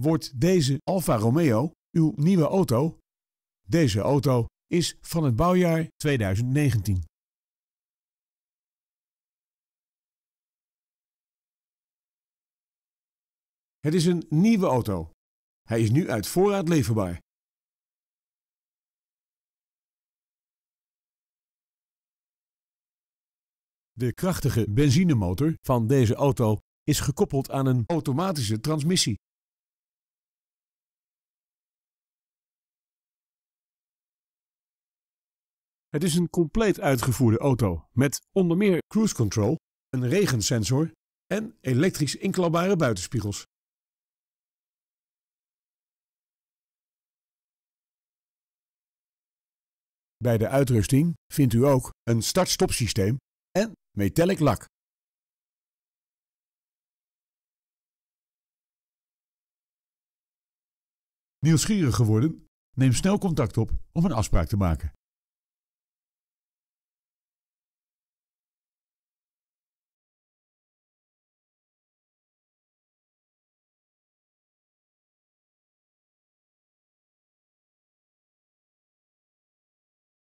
wordt deze Alfa Romeo uw nieuwe auto? Deze auto is van het bouwjaar 2019. Het is een nieuwe auto. Hij is nu uit voorraad leverbaar. De krachtige benzinemotor van deze auto is gekoppeld aan een automatische transmissie. Het is een compleet uitgevoerde auto met onder meer cruise control, een regensensor en elektrisch inklapbare buitenspiegels. Bij de uitrusting vindt u ook een start-stopsysteem en metallic lak. Nieuwsgierig geworden? Neem snel contact op om een afspraak te maken.